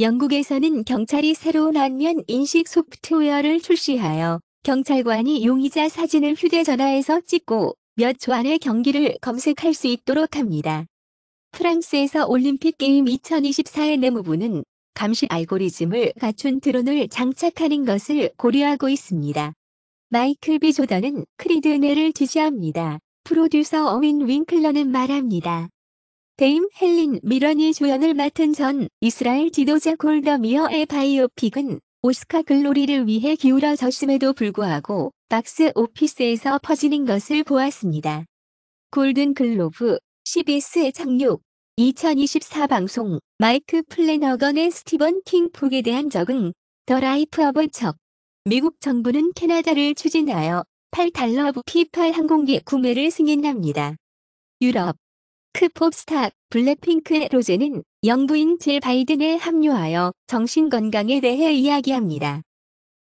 영국에서는 경찰이 새로운 안면 인식 소프트웨어를 출시하여 경찰관이 용의자 사진을 휴대전화에서 찍고 몇 초 안에 경기를 검색할 수 있도록 합니다. 프랑스에서 올림픽 게임 2024의 내무부는 감시 알고리즘을 갖춘 드론을 장착하는 것을 고려하고 있습니다. 마이클 비 조던은 크리드네를 지지합니다. 프로듀서 어윈 윙클러는 말합니다. 데임 헬린 미러니 주연을 맡은 전 이스라엘 지도자 골더 미어의 바이오픽은 오스카 글로리를 위해 기울어졌음에도 불구하고 박스 오피스에서 퍼지는 것을 보았습니다. 골든 글로브, CBS 의착륙2024 방송 마이크 플래너건의 스티븐 킹폭에 대한 적응, 더 라이프 어브 척. 미국 정부는 캐나다를 추진하여 8달러 부피 8 항공기 구매를 승인합니다. 유럽 크 p 스타 블랙핑크의 로제는 영부인 질 바이든에 합류하여 정신건강에 대해 이야기합니다.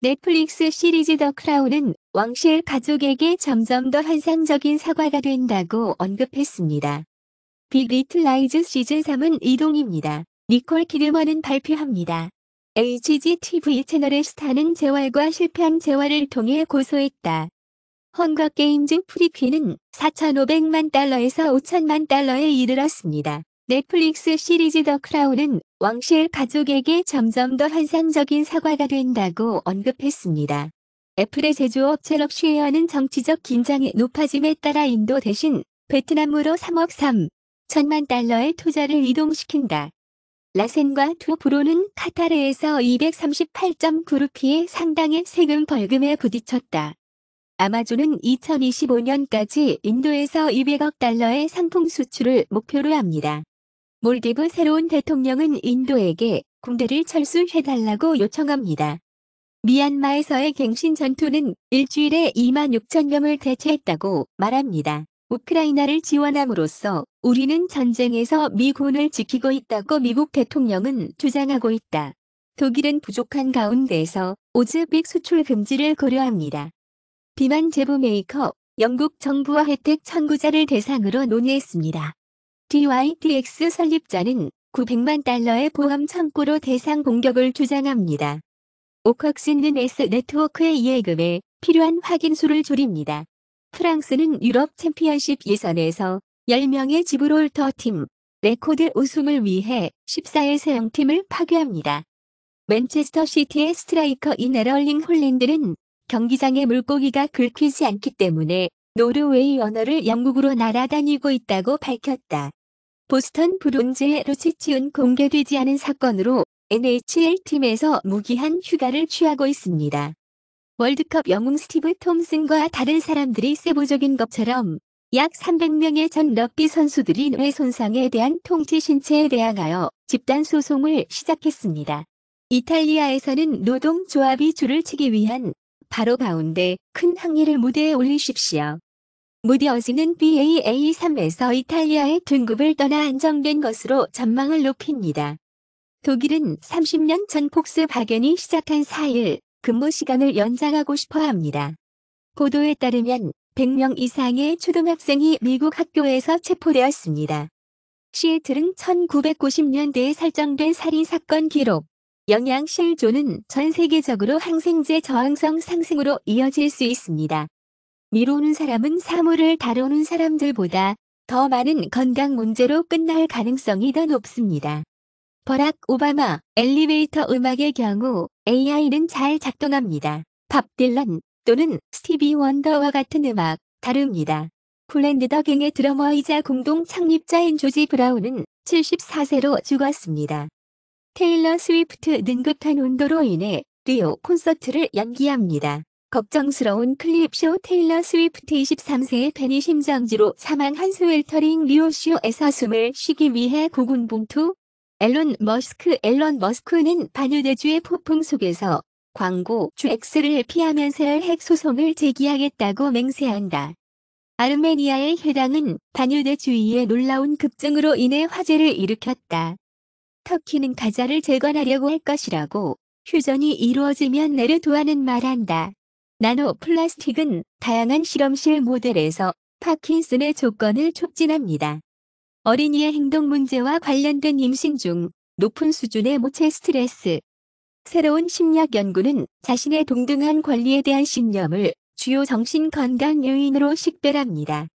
넷플릭스 시리즈 더 크라운은 왕실 가족에게 점점 더 환상적인 사과가 된다고 언급했습니다. 빅 리틀 라이즈 시즌 3은 이동입니다. 니콜 키드먼은 발표합니다. HGTV 채널의 스타는 재활과 실패한 재활을 통해 고소했다. 헝가 게임즈 프리퀴는 4,500만 달러에서 5 0 0 0만 달러에 이르렀습니다. 넷플릭스 시리즈 더 크라운은 왕실 가족에게 점점 더 환상적인 사과가 된다고 언급했습니다. 애플의 제조업체 럭쉐어는 정치적 긴장이 높아짐에 따라 인도 대신 베트남으로 3억 3 천만 달러의 투자를 이동시킨다. 라센과 투브로는 카타르에서 238.9루피의 상당의 세금 벌금에 부딪혔다. 아마존은 2025년까지 인도에서 200억 달러의 상품 수출을 목표로 합니다. 몰디브 새로운 대통령은 인도에게 군대를 철수해달라고 요청합니다. 미얀마에서의 갱신 전투는 일주일에 2만 6천 명을 대체했다고 말합니다. 우크라이나를 지원함으로써 우리는 전쟁에서 미군을 지키고 있다고 미국 대통령은 주장하고 있다. 독일은 부족한 가운데에서 오즈빅 수출 금지를 고려합니다. 비만 제부 메이커, 영국 정부와 혜택 청구자를 대상으로 논의했습니다. DYDX 설립자는 900만 달러의 보험 창구로 대상 공격을 주장합니다. 옥확신은 S 네트워크의 예금에 필요한 확인수를 줄입니다. 프랑스는 유럽 챔피언십 예선에서 10명의 지브롤터 팀, 레코드 우승을 위해 14의 세형팀을 파괴합니다. 맨체스터 시티의 스트라이커 이네럴링 홀랜드는 경기장의 물고기가 긁히지 않기 때문에 노르웨이 언어를 영국으로 날아다니고 있다고 밝혔다. 보스턴 브론즈의 루치치온 공개되지 않은 사건으로 NHL팀에서 무기한 휴가를 취하고 있습니다. 월드컵 영웅 스티브 톰슨과 다른 사람들이 세부적인 것처럼 약 300명의 전 럭비 선수들이 뇌 손상에 대한 통치 신체에 대항하여 집단 소송을 시작했습니다. 이탈리아에서는 노동조합이 줄을 치기 위한 바로 가운데 큰 항리를 무대에 올리십시오. 무디어스는 BAA3에서 이탈리아의 둔굽을 떠나 안정된 것으로 전망을 높입니다. 독일은 30년 전 폭스 바겐이 시작한 4일 근무 시간을 연장하고 싶어 합니다. 보도에 따르면 100명 이상의 초등학생이 미국 학교에서 체포되었습니다. 시애틀은 1990년대에 설정된 살인사건 기록, 영양실조는 전 세계적으로 항생제 저항성 상승으로 이어질 수 있습니다. 미루는 사람은 사물을 다루는 사람들보다 더 많은 건강 문제로 끝날 가능성이 더 높습니다. 버락 오바마 엘리베이터 음악의 경우 AI는 잘 작동합니다. 밥 딜런 또는 스티비 원더와 같은 음악 다릅니다 콜랜드 더갱의 드러머이자 공동 창립자인 조지 브라운은 74세로 죽었습니다. 테일러 스위프트 능급한 온도로 인해 리오 콘서트를 연기합니다. 걱정스러운 클립쇼 테일러 스위프트 23세의 팬이 심장지로 사망한 스웰터링 리오쇼에서 숨을 쉬기 위해 고군 봉투 앨런 머스크 앨런 머스크는 반유대주의 폭풍 속에서 광고주 X를 피하면서 핵 소송을 제기하겠다고 맹세한다. 아르메니아의 해당은 반유대주의의 놀라운 급증으로 인해 화제를 일으켰다. 터키는 가자를 재건하려고 할 것이라고 휴전이 이루어지면 내려도하는 말한다. 나노 플라스틱은 다양한 실험실 모델에서 파킨슨의 조건을 촉진합니다. 어린이의 행동 문제와 관련된 임신 중 높은 수준의 모체 스트레스. 새로운 심리학 연구는 자신의 동등한 권리에 대한 신념을 주요 정신건강 요인으로 식별합니다.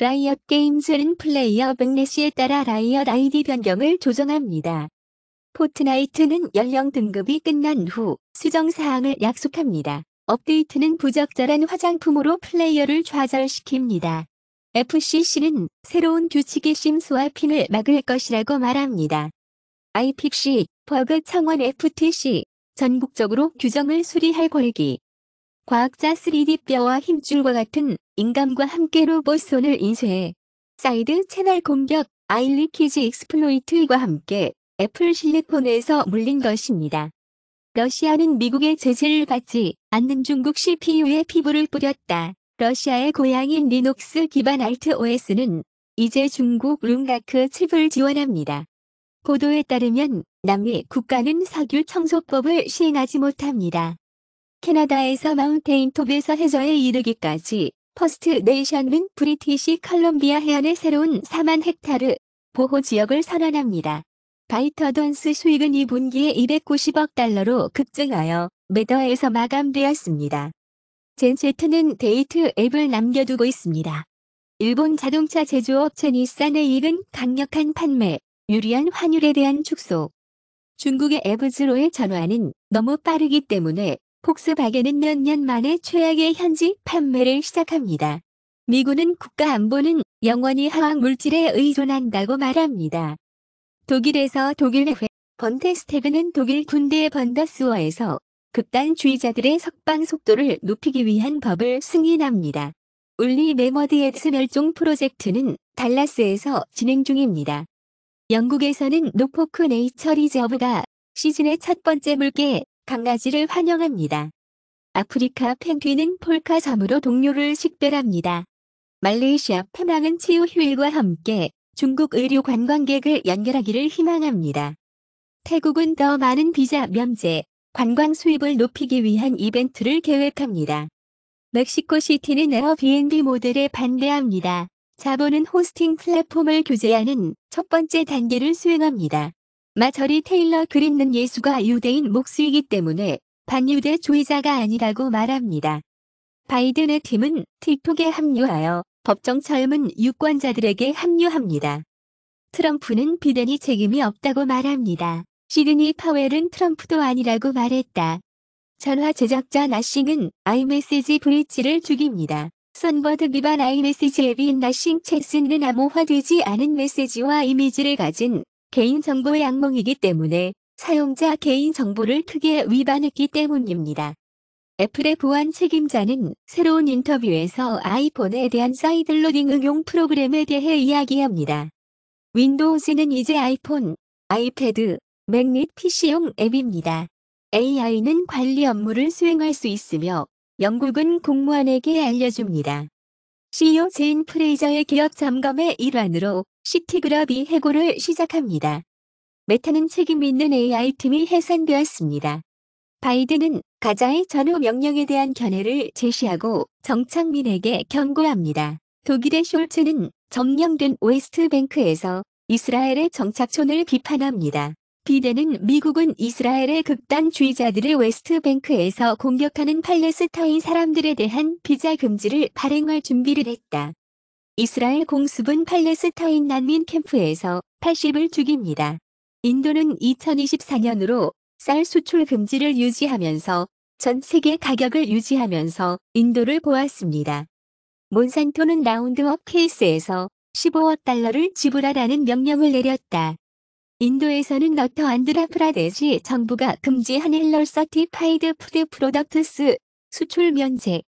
라이엇 게임즈는 플레이어 백래시에 따라 라이엇 아이디 변경을 조정합니다. 포트나이트는 연령 등급이 끝난 후 수정 사항을 약속합니다. 업데이트는 부적절한 화장품으로 플레이어를 좌절시킵니다. FCC는 새로운 규칙의 심수와 핑을 막을 것이라고 말합니다. IPC, 버그 청원 FTC, 전국적으로 규정을 수리할 권기 과학자 3D 뼈와 힘줄과 같은 인간과 함께 로봇 손을 인쇄해 사이드 채널 공격 아일리키즈 익스플로이트와 함께 애플 실리콘에서 물린 것입니다. 러시아는 미국의 제재를 받지 않는 중국 CPU에 피부를 뿌렸다. 러시아의 고향인 리눅스 기반 알트 OS는 이제 중국 룸다크 칩을 지원합니다. 보도에 따르면 남미 국가는 사규 청소법을 시행하지 못합니다. 캐나다에서 마운테인톱에서 해저에 이르기까지 퍼스트 네이션은 브리티시 컬럼비아 해안의 새로운 4만 헥타르 보호지역을 선언합니다. 바이터던스 수익은 2분기에 290억 달러로 급증하여 매더에서 마감되었습니다. 젠세트는 데이트 앱을 남겨두고 있습니다. 일본 자동차 제조업체 니산의 이익은 강력한 판매, 유리한 환율에 대한 축소. 중국의 에브즈로의 전환은 너무 빠르기 때문에 폭스바겐은 몇 년 만에 최악의 현지 판매를 시작합니다. 미군은 국가안보는 영원히 화학물질에 의존한다고 말합니다. 독일에서 독일회 번테스테그는 독일 군대 의 번더스워에서 극단주의자들의 석방 속도를 높이기 위한 법을 승인합니다. 울리 메머드에스 멸종 프로젝트는 달라스에서 진행 중입니다. 영국에서는 노포크 네이처 리저브가 시즌의 첫 번째 물개 강아지를 환영합니다. 아프리카 펭귄은 폴카섬으로 동료를 식별합니다. 말레이시아 페낭은 치유 휴일과 함께 중국 의료 관광객을 연결하기를 희망합니다. 태국은 더 많은 비자 면제, 관광 수입을 높이기 위한 이벤트를 계획합니다. 멕시코시티는 에어비앤비 모델에 반대합니다. 자본은 호스팅 플랫폼을 규제하는 첫 번째 단계를 수행합니다. 마저리 테일러 그린는 예수가 유대인 목수이기 때문에 반유대 조의자가 아니라고 말합니다. 바이든의 팀은 틱톡에 합류하여 법정 젊은 유권자들에게 합류합니다. 트럼프는 비단이 책임이 없다고 말합니다. 시드니 파웰은 트럼프도 아니라고 말했다. 전화 제작자 나싱은 아이메시지 브릿지를 죽입니다. 선버드 기반 아이메시지 앱인 나싱 체스는 암호화되지 않은 메시지와 이미지를 가진 개인정보의 악몽이기 때문에 사용자 개인정보를 크게 위반했기 때문입니다. 애플의 보안 책임자는 새로운 인터뷰에서 아이폰에 대한 사이드로딩 응용 프로그램에 대해 이야기합니다. 윈도우즈는 이제 아이폰, 아이패드, 맥 및 PC용 앱입니다. AI는 관리 업무를 수행할 수 있으며 영국은 공무원에게 알려줍니다. CEO 제인 프레이저의 기업 점검의 일환으로 시티그룹이 해고를 시작합니다. 메타는 책임 있는 AI팀이 해산되었습니다. 바이든은 가자의 전후 명령에 대한 견해를 제시하고 정창민에게 경고합니다. 독일의 숄츠는 점령된 웨스트뱅크에서 이스라엘의 정착촌을 비판합니다. 비대는 미국은 이스라엘의 극단주의자들을 웨스트뱅크에서 공격하는 팔레스타인 사람들에 대한 비자 금지를 발행할 준비를 했다. 이스라엘 공습은 팔레스타인 난민 캠프에서 80을 죽입니다. 인도는 2024년으로 쌀 수출 금지를 유지하면서 전 세계 가격을 유지하면서 인도를 보았습니다. 몬산토는 라운드업 케이스에서 15억 달러를 지불하라는 명령을 내렸다. 인도에서는 너터 안드라프라데시 정부가 금지한 헬러 서티파이드 푸드 프로덕트스 수출 면제.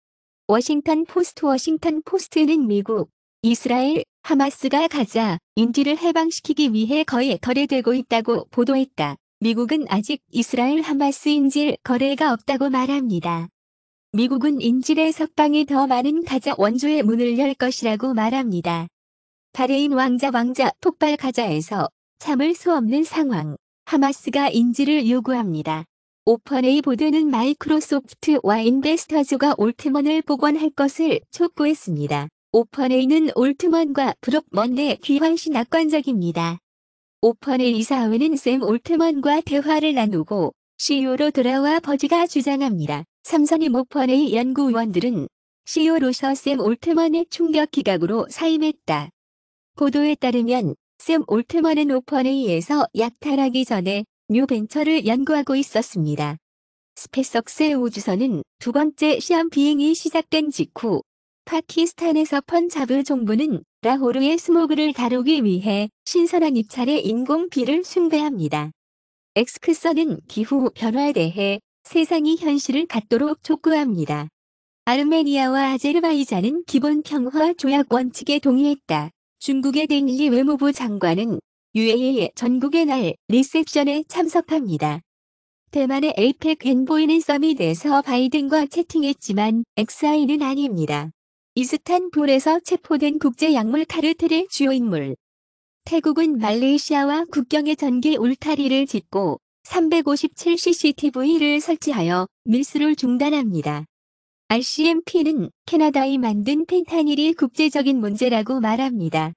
워싱턴 포스트 워싱턴 포스트는 미국, 이스라엘, 하마스가 가자, 인디를 해방시키기 위해 거의 거래되고 있다고 보도했다. 미국은 아직 이스라엘 하마스 인질 거래가 없다고 말합니다. 미국은 인질의 석방이 더 많은 가자 원조의 문을 열 것이라고 말합니다. 바레인 왕자 왕자 폭발 가자에서 참을 수 없는 상황. 하마스가 인지를 요구합니다. 오퍼네이 보드는 마이크로소프트와 인베스터즈가 올트먼을 복원할 것을 촉구했습니다. 오퍼네이는 올트먼과 브록먼데 귀환 시낙관적입니다 오퍼네이 이사회는 샘 올트먼과 대화를 나누고 CEO로 돌아와 버즈가 주장합니다. 삼선임 오퍼네이 연구원들은 위 CEO로서 샘 올트먼의 충격 기각으로 사임했다. 보도에 따르면 샘 올트먼은 오펀A에서 약탈하기 전에 뉴벤처를 연구하고 있었습니다. 스페이스의 우주선은 두 번째 시험 비행이 시작된 직후 파키스탄에서 펀자브 정부는 라호르의 스모그를 다루기 위해 신선한 입찰의 인공비를 숭배합니다. 엑스크선은 기후 변화에 대해 세상이 현실을 갖도록 촉구합니다. 아르메니아와 아제르바이잔은 기본 평화 조약 원칙에 동의했다. 중국의 댕리 외무부 장관은 UAE 전국의 날 리셉션에 참석합니다. 대만의 에이펙 앤보이는 서밋에서 바이든과 채팅했지만 XI는 아닙니다. 이스탄불에서 체포된 국제 약물 카르텔의 주요 인물. 태국은 말레이시아와 국경의 전개 울타리를 짓고 357cctv를 설치하여 밀수를 중단합니다. RCMP는 캐나다의 만든 펜타닐이 국제적인 문제라고 말합니다.